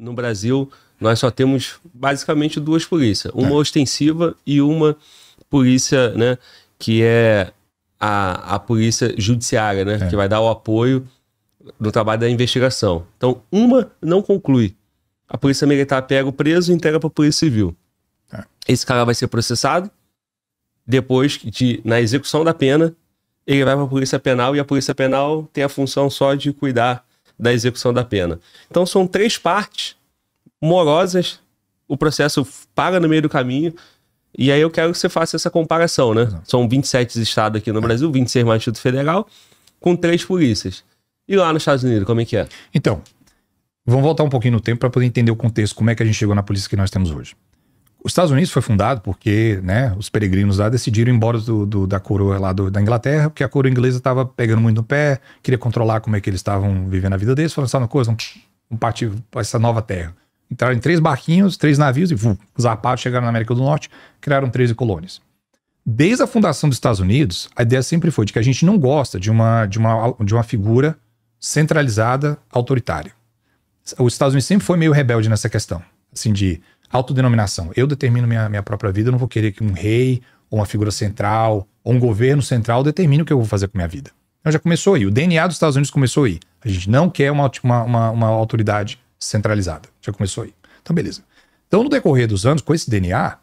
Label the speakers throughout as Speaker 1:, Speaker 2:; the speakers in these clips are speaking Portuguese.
Speaker 1: no Brasil, nós só temos basicamente duas polícias. Uma é. ostensiva e uma polícia, né? Que é a, a polícia judiciária, né? É. Que vai dar o apoio no trabalho da investigação. Então, uma não conclui. A polícia militar pega o preso e entrega para a polícia civil. É. Esse cara vai ser processado. Depois de, na execução da pena, ele vai para a polícia penal e a polícia penal tem a função só de cuidar da execução da pena. Então são três partes morosas, o processo para no meio do caminho. E aí eu quero que você faça essa comparação, né? São 27 estados aqui no Brasil, 26 mais Instituto Federal, com
Speaker 2: três polícias. E lá nos Estados Unidos, como é que é? Então, vamos voltar um pouquinho no tempo para poder entender o contexto, como é que a gente chegou na polícia que nós temos hoje. Os Estados Unidos foi fundado porque né, os peregrinos lá decidiram ir embora do, do da coroa lá do, da Inglaterra, porque a coroa inglesa estava pegando muito no pé, queria controlar como é que eles estavam vivendo a vida deles, falando, lançar assim, uma coisa, um partido para essa nova terra. Entraram em três barquinhos, três navios, e vum, os zapatos chegaram na América do Norte, criaram 13 colônias. Desde a fundação dos Estados Unidos, a ideia sempre foi de que a gente não gosta de uma, de uma, de uma figura centralizada, autoritária. Os Estados Unidos sempre foi meio rebelde nessa questão, assim, de autodenominação. Eu determino minha, minha própria vida, eu não vou querer que um rei, ou uma figura central, ou um governo central determine o que eu vou fazer com minha vida. Então já começou aí. O DNA dos Estados Unidos começou aí. A gente não quer uma, uma, uma, uma autoridade centralizada. Já começou aí. Então, beleza. Então, no decorrer dos anos, com esse DNA,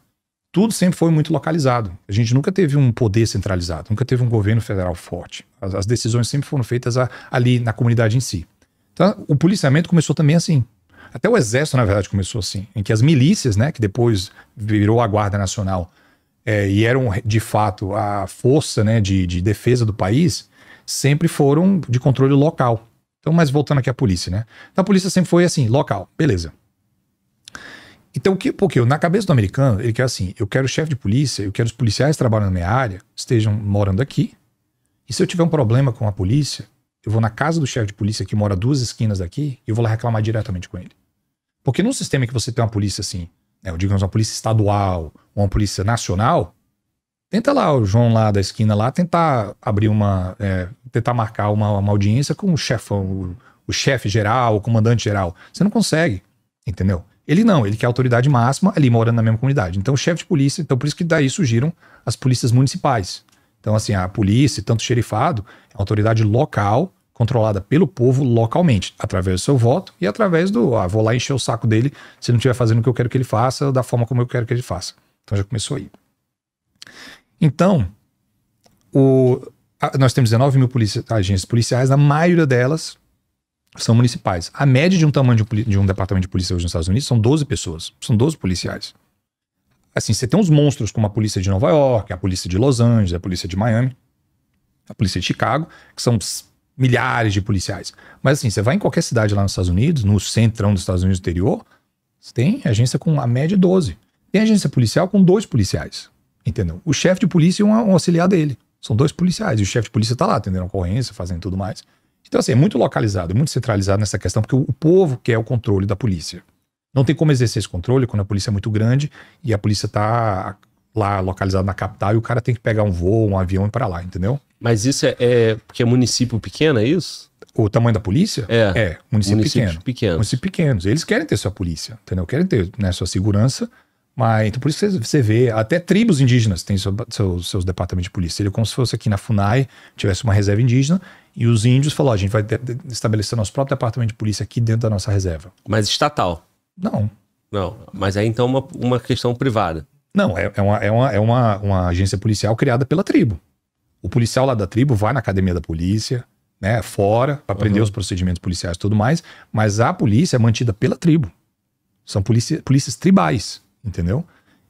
Speaker 2: tudo sempre foi muito localizado. A gente nunca teve um poder centralizado, nunca teve um governo federal forte. As, as decisões sempre foram feitas a, ali na comunidade em si. Então, o policiamento começou também assim. Até o exército, na verdade, começou assim, em que as milícias, né, que depois virou a Guarda Nacional é, e eram, de fato, a força né, de, de defesa do país, sempre foram de controle local. Então, mas voltando aqui à polícia, né? Então, a polícia sempre foi assim, local, beleza. Então, o que, porque na cabeça do americano, ele quer assim: eu quero chefe de polícia, eu quero os policiais trabalhando na minha área, estejam morando aqui. E se eu tiver um problema com a polícia, eu vou na casa do chefe de polícia que mora duas esquinas daqui e eu vou lá reclamar diretamente com ele. Porque num sistema que você tem uma polícia assim, né, digamos uma polícia estadual ou uma polícia nacional, tenta lá o João lá da esquina lá tentar abrir uma, é, tentar marcar uma, uma, audiência com o chefão, o, o chefe geral, o comandante geral. Você não consegue, entendeu? Ele não, ele quer é autoridade máxima ali morando na mesma comunidade. Então, o chefe de polícia, então por isso que daí surgiram as polícias municipais. Então, assim, a polícia, tanto o xerifado, é uma autoridade local controlada pelo povo localmente, através do seu voto e através do, ah, vou lá encher o saco dele se não estiver fazendo o que eu quero que ele faça, da forma como eu quero que ele faça. Então já começou aí. Então, o, a, nós temos 19 mil policia, agências policiais, a maioria delas são municipais. A média de um tamanho de um, de um departamento de polícia hoje nos Estados Unidos são 12 pessoas, são 12 policiais. Assim, você tem uns monstros como a polícia de Nova York, a polícia de Los Angeles, a polícia de Miami, a polícia de Chicago, que são milhares de policiais. Mas assim, você vai em qualquer cidade lá nos Estados Unidos, no centrão dos Estados Unidos interior, você tem agência com a média 12. Tem agência policial com dois policiais, entendeu? O chefe de polícia e um, um, auxiliar dele. São dois policiais. E o chefe de polícia tá lá atendendo a ocorrência, fazendo tudo mais. Então, assim, é muito localizado, muito centralizado nessa questão, porque o, o povo quer o controle da polícia. Não tem como exercer esse controle quando a polícia é muito grande e a polícia está lá localizado na capital e o cara tem que pegar um voo, um avião para lá, entendeu? Mas isso é, é, porque é município pequeno, é isso? O tamanho da polícia? É. É, município pequeno. Município Municípios pequenos. Eles querem ter sua polícia, entendeu? Querem ter né, sua segurança. Mas então por isso que você vê, até tribos indígenas têm seu, seu, seus departamentos de polícia. é como se fosse aqui na FUNAI, tivesse uma reserva indígena, e os índios falaram: a gente vai estabelecer nosso próprio departamento de polícia aqui dentro da nossa reserva.
Speaker 1: Mas estatal? Não. Não, mas é então uma, uma questão privada.
Speaker 2: Não, é, é, uma, é, uma, é uma, uma agência policial criada pela tribo. O policial lá da tribo vai na academia da polícia, né, fora, para aprender uhum. os procedimentos policiais e tudo mais, mas a polícia é mantida pela tribo. São polícia, polícias tribais, entendeu?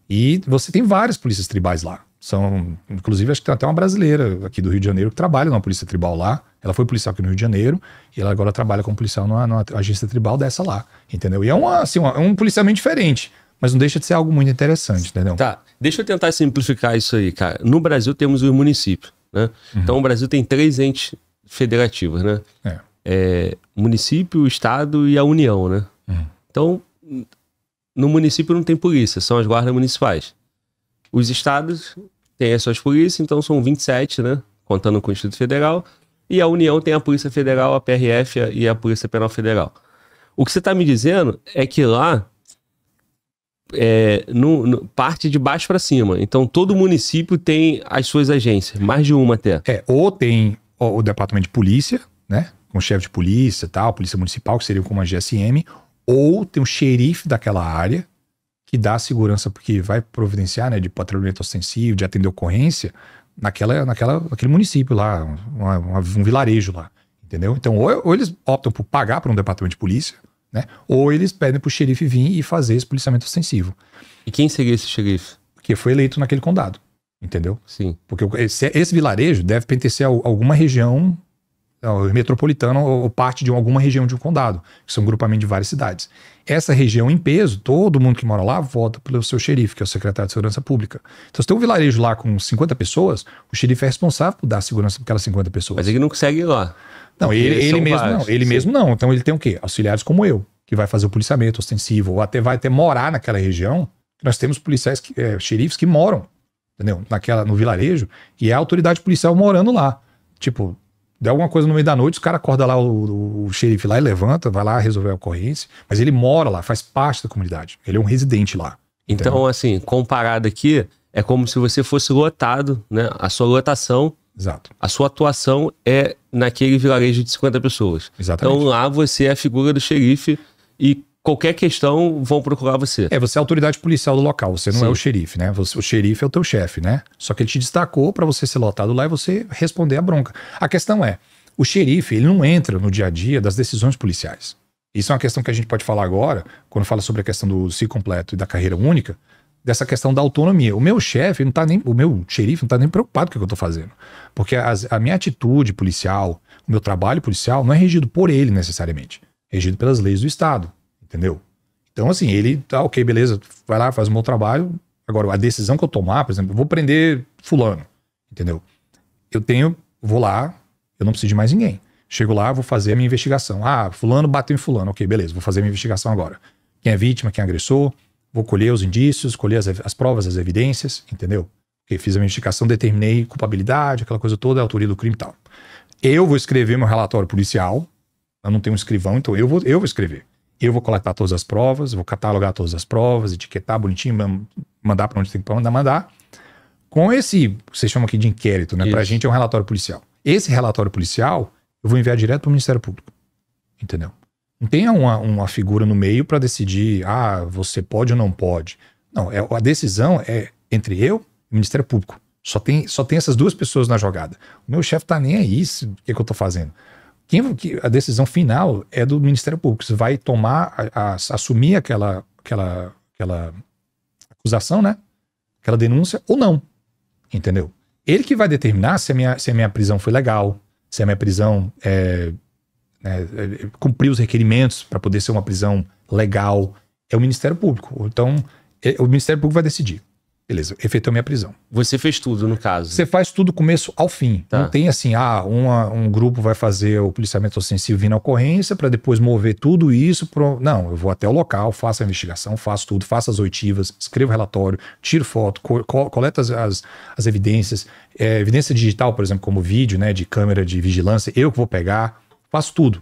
Speaker 2: E você tem várias polícias tribais lá. São, inclusive, acho que tem até uma brasileira aqui do Rio de Janeiro que trabalha numa polícia tribal lá. Ela foi policial aqui no Rio de Janeiro e ela agora trabalha como policial numa, numa agência tribal dessa lá, entendeu? E é uma, assim, uma, é um policiamento diferente. Mas não deixa de ser algo muito interessante, entendeu? Tá. Deixa eu tentar simplificar
Speaker 1: isso aí, cara. No Brasil temos os municípios, né? Uhum. Então o Brasil tem três entes federativas, né? É. é município, Estado e a União, né? Uhum. Então, no município não tem polícia, são as guardas municipais. Os estados têm as suas polícias, então são 27, né? Contando com o Instituto Federal. E a União tem a Polícia Federal, a PRF e a Polícia Penal Federal. O que você está me dizendo é que lá é, no, no, parte de baixo para cima. Então, todo
Speaker 2: município tem as suas agências, mais de uma até. É, ou tem o, o departamento de polícia, né? Com chefe de polícia tal, polícia municipal, que seria como a GSM, ou tem o xerife daquela área que dá segurança, porque vai providenciar, né? De patrulhamento ostensivo, de atender ocorrência naquela, naquela, naquele município lá, uma, uma, um vilarejo lá. Entendeu? Então, ou, ou eles optam por pagar para um departamento de polícia, né? Ou eles pedem para o xerife vir e fazer esse policiamento ostensivo. E quem seria esse xerife? Que foi eleito naquele condado, entendeu? Sim. Porque esse, esse vilarejo deve pertencer a alguma região metropolitana ou parte de alguma região de um condado, que são um grupamento de várias cidades. Essa região em peso, todo mundo que mora lá vota pelo seu xerife, que é o secretário de segurança pública. Então, se tem um vilarejo lá com 50 pessoas, o xerife é responsável por dar segurança para aquelas 50 pessoas. Mas ele não consegue ir lá. Não, ele, ele é mesmo vários, não. Ele sim. mesmo não. Então ele tem o quê? Auxiliares como eu, que vai fazer o policiamento ostensivo, ou até vai até morar naquela região. Nós temos policiais, que, é, xerifes que moram, entendeu? Naquela, no vilarejo, e é a autoridade policial morando lá. Tipo, deu alguma coisa no meio da noite, os cara acorda lá, o, o xerife lá e levanta, vai lá resolver a ocorrência, mas ele mora lá, faz parte da comunidade. Ele é um residente lá.
Speaker 1: Então, entendeu? assim, comparado aqui, é como se você fosse lotado, né? A sua lotação Exato. A sua atuação é naquele vilarejo de 50 pessoas. Exatamente. Então lá você é a figura do xerife e qualquer
Speaker 2: questão vão procurar você. É, você é a autoridade policial do local, você não é Sim. é o xerife, né? Você, o xerife é o teu chefe, né? Só que ele te destacou para você ser lotado lá e você responder a bronca. A questão é, o xerife, ele não entra no dia a dia das decisões policiais. Isso é uma questão que a gente pode falar agora, quando fala sobre a questão do ciclo completo e da carreira única, dessa questão da autonomia. O meu chefe não tá nem, o meu xerife não tá nem preocupado com o que eu tô fazendo. Porque a minha atitude policial, o meu trabalho policial não é regido por ele necessariamente. É regido pelas leis do Estado, entendeu? Então, assim, ele tá, ok, beleza, vai lá, faz o meu trabalho. Agora, a decisão que eu tomar, por exemplo, eu vou prender fulano, entendeu? Eu tenho, vou lá, eu não preciso de mais ninguém. Chego lá, vou fazer a minha investigação. Ah, fulano bateu em fulano. Ok, beleza, vou fazer a minha investigação agora. Quem é vítima, quem é agressou. Vou colher os indícios, colher as, as provas, as evidências, entendeu? Porque fiz a minha investigação, determinei culpabilidade, aquela coisa toda, a autoria do crime e tal. Eu vou escrever meu relatório policial. Eu não tenho um escrivão, então eu vou, eu vou escrever. Eu vou coletar todas as provas, vou catalogar todas as provas, etiquetar bonitinho, mandar para onde tem que mandar, mandar. Com esse, vocês chamam aqui de inquérito, né? Para a gente é um relatório policial. Esse relatório policial eu vou enviar direto para o Ministério Público. Entendeu? Não tem uma, uma figura no meio para decidir, ah, você pode ou não pode. Não, é, a decisão é entre eu e o Ministério Público. Só tem, só tem essas duas pessoas na jogada. O meu chefe tá nem aí se, o que, é que eu tô fazendo. Quem, que, a decisão final é do Ministério Público. Você vai tomar, a, a, assumir aquela, aquela, aquela acusação, né? Aquela denúncia ou não. Entendeu? Ele que vai determinar se a minha, se a minha prisão foi legal, se a minha prisão é, né, cumprir os requerimentos para poder ser uma prisão legal, é o Ministério Público. Então, é, o Ministério Público vai decidir. Beleza, efetuou minha prisão. Você fez tudo, no caso. Você faz tudo começo ao fim. Tá. Não tem assim, ah, uma, um grupo vai fazer o policiamento ostensivo vindo à ocorrência para depois mover tudo isso. Pro... Não, eu vou até o local, faço a investigação, faço tudo, faço as oitivas, escrevo relatório, tiro foto, co coleto as, as, as evidências. É, evidência digital, por exemplo, como vídeo, né, de câmera de vigilância, eu que vou pegar Faço tudo.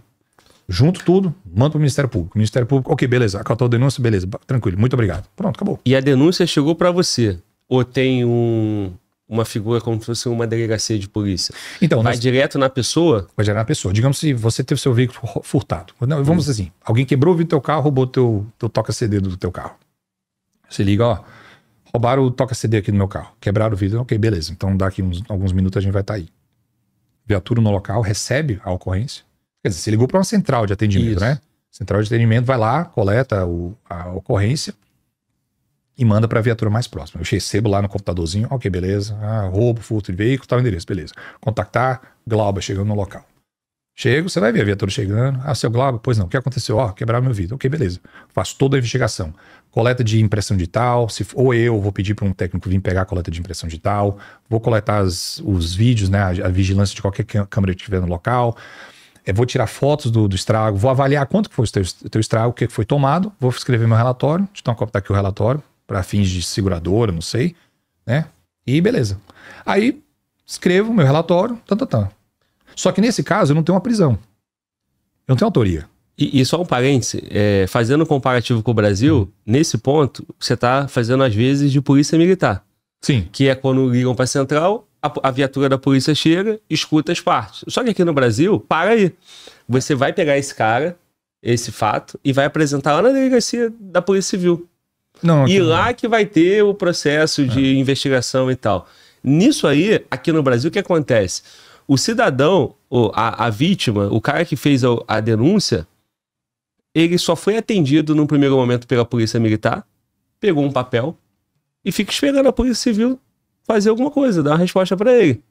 Speaker 2: Junto tudo, mando para o Ministério Público. Ministério Público, ok, beleza, acatou a denúncia, beleza, tranquilo, muito obrigado. Pronto, acabou.
Speaker 1: E a denúncia chegou para você? Ou tem um,
Speaker 2: uma figura como se fosse uma delegacia de polícia? Então, Vai nós... direto na pessoa? Vai direto na pessoa. Digamos se você teve seu veículo furtado. Não, vamos hum. assim, alguém quebrou o do teu carro, roubou teu, teu toca-cd do teu carro. Você liga, ó, roubaram o toca-cd aqui do meu carro, quebraram o vidro, ok, beleza. Então daqui uns, alguns minutos a gente vai estar tá aí. Viatura no local, recebe a ocorrência, Quer dizer, você ligou para uma central de atendimento, né? Isso. né? Central de atendimento vai lá, coleta o, a ocorrência e manda para a viatura mais próxima. Eu recebo lá no computadorzinho, ok, beleza. Ah, roubo, furto de veículo, tal endereço, beleza. Contactar, Glauba chegando no local. Chego, você vai ver a viatura chegando. Ah, seu Glauber, pois não, o que aconteceu? Ó, oh, quebraram meu vidro. Ok, beleza. Faço toda a investigação. Coleta de impressão digital, se, ou eu vou pedir para um técnico vir pegar a coleta de impressão digital, vou coletar as, os vídeos, né, a, a, vigilância de qualquer câmera que tiver no local, é, vou tirar fotos do, do, estrago, vou avaliar quanto que foi o teu, teu estrago, o que foi tomado, vou escrever meu relatório, deixa eu dar uma aqui o relatório, para fins de seguradora, não sei, né? E beleza. Aí escrevo meu relatório, tá, tá, tá. Só que nesse caso eu não tenho uma prisão. Eu não tenho autoria.
Speaker 1: E, e só um parêntese, é, fazendo um comparativo com o Brasil, nesse ponto, você tá fazendo às vezes de polícia militar. Sim. Que é quando ligam pra central, a, a, viatura da polícia chega, escuta as partes. Só que aqui no Brasil, para aí. Você vai pegar esse cara, esse fato, e vai apresentar lá na delegacia da Polícia Civil. Não, e lá não. que vai ter o processo de é. investigação e tal. Nisso aí, aqui no Brasil, o que acontece? O cidadão, a, a vítima, o cara que fez a, a denúncia, ele só foi atendido no primeiro momento pela polícia militar, pegou um papel e fica esperando a polícia civil fazer alguma coisa, dar uma resposta para ele.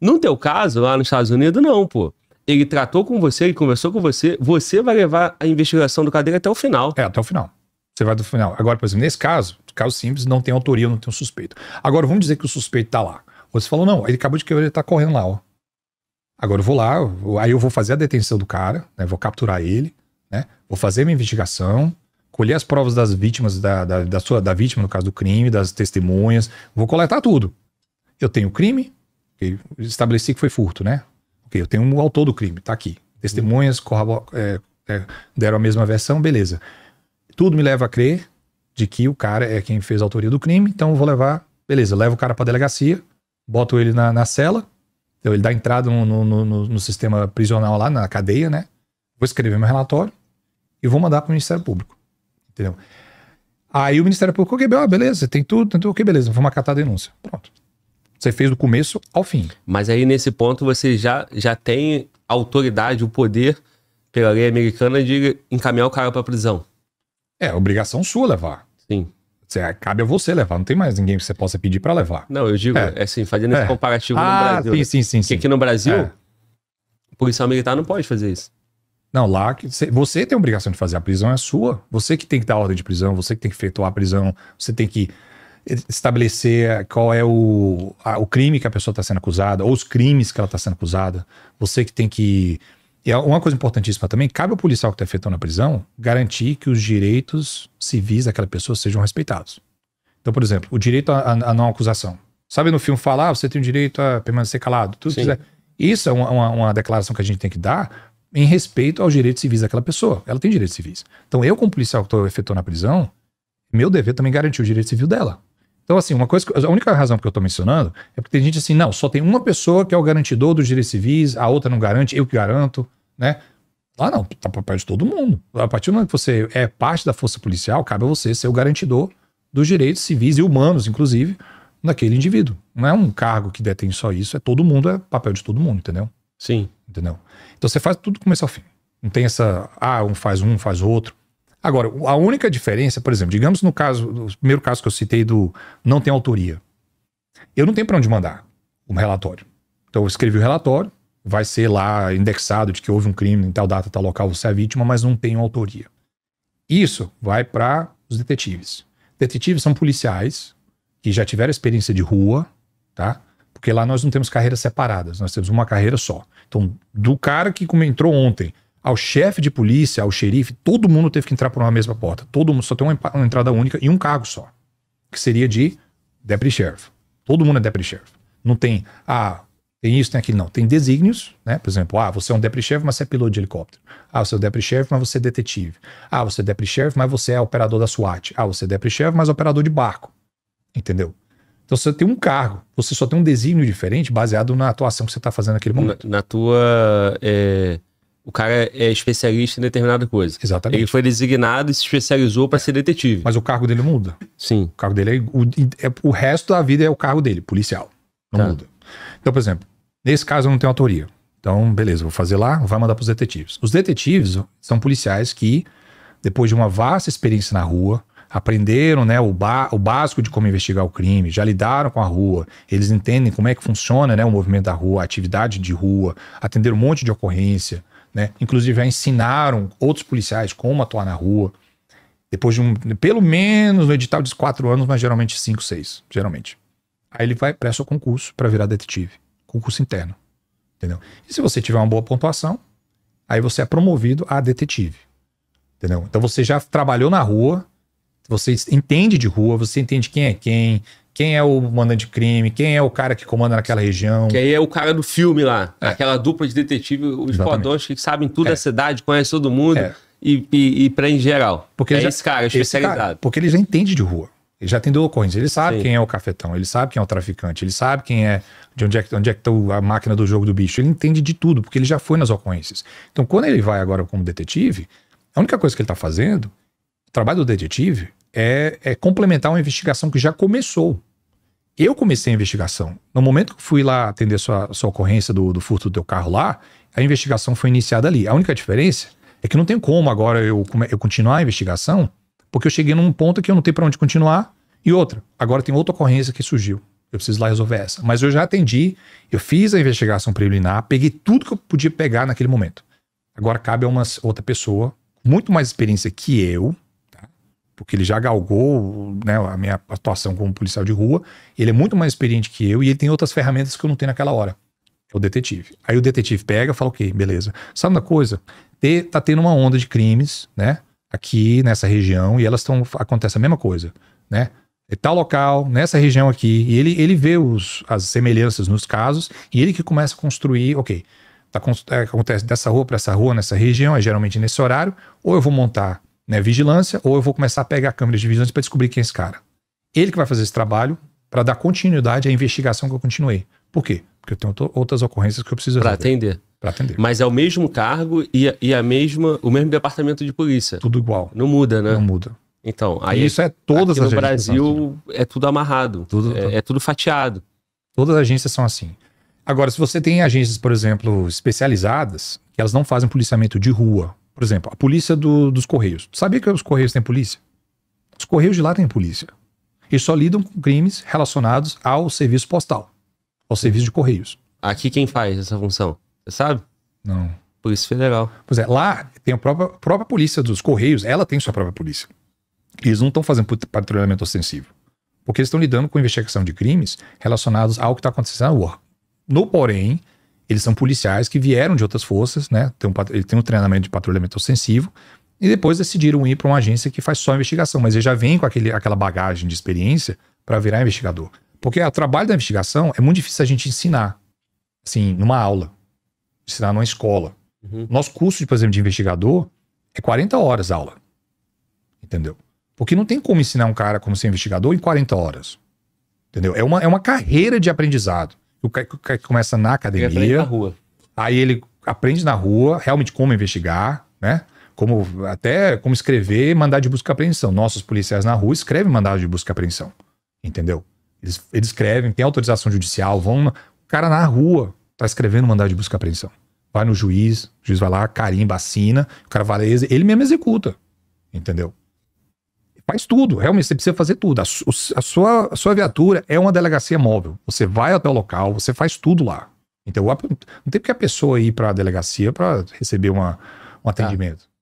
Speaker 1: No teu caso, lá nos Estados Unidos, não, pô.
Speaker 2: Ele tratou com você, ele conversou com você, você vai levar a investigação do cadeiro até o final. É, até o final. Você vai do final. Agora, por exemplo, nesse caso, caso simples, não tem autoria, não tem um suspeito. Agora, vamos dizer que o suspeito tá lá. Você falou, não, ele acabou de querer, ele tá correndo lá, ó. Agora eu vou lá, aí eu vou fazer a detenção do cara, né? Vou capturar ele, né? Vou fazer minha investigação, colher as provas das vítimas, da, da, da, sua, da vítima, no caso do crime, das testemunhas, vou coletar tudo. Eu tenho o crime, estabeleci que foi furto, né? Ok, eu tenho o um autor do crime, tá aqui. Testemunhas é, é, deram a mesma versão, beleza. Tudo me leva a crer de que o cara é quem fez a autoria do crime, então eu vou levar, beleza, levo o cara pra delegacia, boto ele na, na cela, então ele dá entrada no, no, no, no sistema prisional lá, na cadeia, né? Vou escrever meu relatório e vou mandar pro Ministério Público. Entendeu? Aí o Ministério Público, ok, beleza, tem tudo, tem tudo, ok, beleza, vamos acatar a denúncia. Pronto. Você fez do começo ao fim.
Speaker 1: Mas aí nesse ponto você já, já tem autoridade, o poder, pela lei americana, de encaminhar o cara pra prisão.
Speaker 2: É, obrigação sua levar. Sim. Você, é, cabe a você levar, não tem mais ninguém que você possa pedir para levar.
Speaker 1: Não, eu digo, é, é assim, fazendo é. esse comparativo ah, no Brasil. Né? Sim, sim, sim. Porque sim. aqui no Brasil, é. policial militar não pode fazer isso.
Speaker 2: Não, lá que você tem a obrigação de fazer, a prisão é sua. Você que tem que dar ordem de prisão, você que tem que efetuar a prisão, você tem que estabelecer qual é o, a, o crime que a pessoa está sendo acusada, ou os crimes que ela está sendo acusada. Você que tem que. E é uma coisa importantíssima também, cabe ao policial que está efetuando a prisão garantir que os direitos civis daquela pessoa sejam respeitados. Então, por exemplo, o direito à, à não acusação. Sabe no filme falar, ah, você tem o direito a permanecer calado, tudo que quiser. Isso é uma, uma, uma declaração que a gente tem que dar em respeito aos direitos civis daquela pessoa. Ela tem direitos civis. Então, eu, como policial que estou efetuando na prisão, meu dever também é garantir o direito civil dela. Então, assim, uma coisa que, a única razão que eu estou mencionando é porque tem gente assim, não, só tem uma pessoa que é o garantidor dos direitos civis, a outra não garante, eu que garanto, né? Ah, não, tá papel de todo mundo. A partir do momento que você é parte da força policial, cabe a você ser o garantidor dos direitos civis e humanos, inclusive, daquele indivíduo. Não é um cargo que detém só isso, é todo mundo, é papel de todo mundo, entendeu? Sim. Entendeu? Então você faz tudo do começo ao fim. Não tem essa, ah, um faz um, faz outro. Agora, a única diferença, por exemplo, digamos no caso, no primeiro caso que eu citei do não tem autoria. Eu não tenho para onde mandar um relatório. Então eu escrevi o relatório, vai ser lá indexado de que houve um crime em tal data, tal local, você é vítima, mas não tem autoria. Isso vai para os detetives. Detetives são policiais que já tiveram experiência de rua, tá? Porque lá nós não temos carreiras separadas, nós temos uma carreira só. Então, do cara que entrou ontem ao chefe de polícia, ao xerife, todo mundo teve que entrar por uma mesma porta. Todo mundo só tem uma, entrada única e um cargo só, que seria de deputy sheriff. Todo mundo é deputy sheriff. Não tem, ah, tem isso, tem aquilo, não. Tem desígnios, né? Por exemplo, ah, você é um deputy sheriff, mas você é piloto de helicóptero. Ah, você é o deputy sheriff, mas você é detetive. Ah, você é deputy sheriff, mas você é operador da SWAT. Ah, você é deputy sheriff, mas é operador de barco. Entendeu? Então você tem um cargo, você só tem um desígnio diferente baseado na atuação que você está fazendo naquele momento.
Speaker 1: Na, na tua. É, o cara é especialista em determinada coisa. Exatamente. Ele foi designado e se especializou
Speaker 2: para ser detetive. Mas o cargo dele muda. Sim. O cargo dele é o, é, o resto da vida é o cargo dele, policial. Não tá. muda. Então, por exemplo, nesse caso eu não tenho autoria. Então, beleza, vou fazer lá, vai mandar para os detetives. Os detetives são policiais que, depois de uma vasta experiência na rua, aprenderam né, o, o, básico de como investigar o crime, já lidaram com a rua, eles entendem como é que funciona né, o movimento da rua, a atividade de rua, atenderam um monte de ocorrência, né? inclusive já ensinaram outros policiais como atuar na rua. Depois de um, pelo menos no edital diz quatro anos, mas geralmente cinco, seis, geralmente. Aí ele vai, presta o concurso para virar detetive, concurso interno, entendeu? E se você tiver uma boa pontuação, aí você é promovido a detetive, entendeu? Então você já trabalhou na rua, você entende de rua, você entende quem é quem, quem é o mandante de crime, quem é o cara que comanda naquela região. Que
Speaker 1: aí é o cara do filme lá, é. aquela dupla de detetive, os Exatamente. fodões que sabem tudo é. da cidade, conhecem todo mundo é. e, e, e prende geral. Porque é já, esse cara,
Speaker 2: especializado. É esse cara, porque ele já entende de rua. Ele já tem duas ocorrência. Ele sabe Sim. quem é o cafetão, ele sabe quem é o traficante, ele sabe quem é de onde é que, onde é que tá a máquina do jogo do bicho. Ele entende de tudo, porque ele já foi nas ocorrências. Então, quando ele vai agora como detetive, a única coisa que ele está fazendo, o trabalho do detetive, é, é complementar uma investigação que já começou. Eu comecei a investigação. No momento que fui lá atender sua, sua ocorrência do, do furto do teu carro lá, a investigação foi iniciada ali. A única diferença é que não tem como agora eu, eu continuar a investigação, porque eu cheguei num ponto que eu não tenho para onde continuar. E outra, agora tem outra ocorrência que surgiu. Eu preciso lá resolver essa. Mas eu já atendi, eu fiz a investigação preliminar, peguei tudo que eu podia pegar naquele momento. Agora cabe a uma outra pessoa, muito mais experiência que eu, porque ele já galgou né, a minha atuação como policial de rua. Ele é muito mais experiente que eu e ele tem outras ferramentas que eu não tenho naquela hora. É o detetive. Aí o detetive pega e fala, ok, beleza. Sabe uma coisa? Te, tá tendo uma onda de crimes, né? Aqui nessa região e elas estão... Acontece a mesma coisa, né? É tal local, nessa região aqui. E ele, ele vê os, as semelhanças nos casos e ele que começa a construir, ok... Tá, é, acontece dessa rua para essa rua, nessa região, é geralmente nesse horário. Ou eu vou montar né, vigilância, ou eu vou começar a pegar câmeras de vigilância para descobrir quem é esse cara. Ele que vai fazer esse trabalho para dar continuidade à investigação que eu continuei. Por quê? Porque eu tenho outras ocorrências que eu preciso Para atender. Para atender.
Speaker 1: Mas é o mesmo cargo e, e a mesma, o mesmo departamento de polícia. Tudo igual. Não muda, né? Não muda.
Speaker 2: Então, aí e isso é todas as no Brasil
Speaker 1: assim. é tudo amarrado, tudo, é, é tudo fatiado.
Speaker 2: Todas as agências são assim. Agora, se você tem agências, por exemplo, especializadas, que elas não fazem policiamento de rua, por exemplo, a polícia do, dos Correios. sabia que os Correios têm polícia? Os Correios de lá têm polícia. Eles só lidam com crimes relacionados ao serviço postal, ao serviço de Correios. Aqui quem faz essa função? Você sabe? Não. Polícia Federal. Pois é, lá tem a própria, a própria polícia dos Correios, ela tem sua própria polícia. Eles não estão fazendo patrulhamento ostensivo. Porque eles estão lidando com investigação de crimes relacionados ao que está acontecendo na rua. No porém, eles são policiais que vieram de outras forças, né? Tem um, ele tem um treinamento de patrulhamento ostensivo e depois decidiram ir para uma agência que faz só investigação, mas ele já vem com aquele, aquela bagagem de experiência para virar investigador. Porque o trabalho da investigação é muito difícil a gente ensinar, assim, numa aula, ensinar numa escola. Uhum. Nosso curso, por exemplo, de investigador é 40 horas a aula, entendeu? Porque não tem como ensinar um cara como ser investigador em 40 horas, entendeu? É uma, é uma carreira de aprendizado. O cara começa na academia. aí ele aprende na rua, realmente como investigar, né? Como até como escrever mandado de busca e apreensão. Nossos policiais na rua escrevem mandado de busca e apreensão. Entendeu? Eles, eles escrevem, tem autorização judicial, vão. O cara na rua tá escrevendo mandado de busca e apreensão. Vai no juiz, o juiz vai lá, carimba, assina, o cara valeza, ele mesmo executa. Entendeu? faz tudo, realmente você precisa fazer tudo. A, a, sua, a sua viatura é uma delegacia móvel. Você vai até o local, você faz tudo lá. Então, não tem porque a pessoa ir para a delegacia para receber uma, um tá. atendimento. Ah.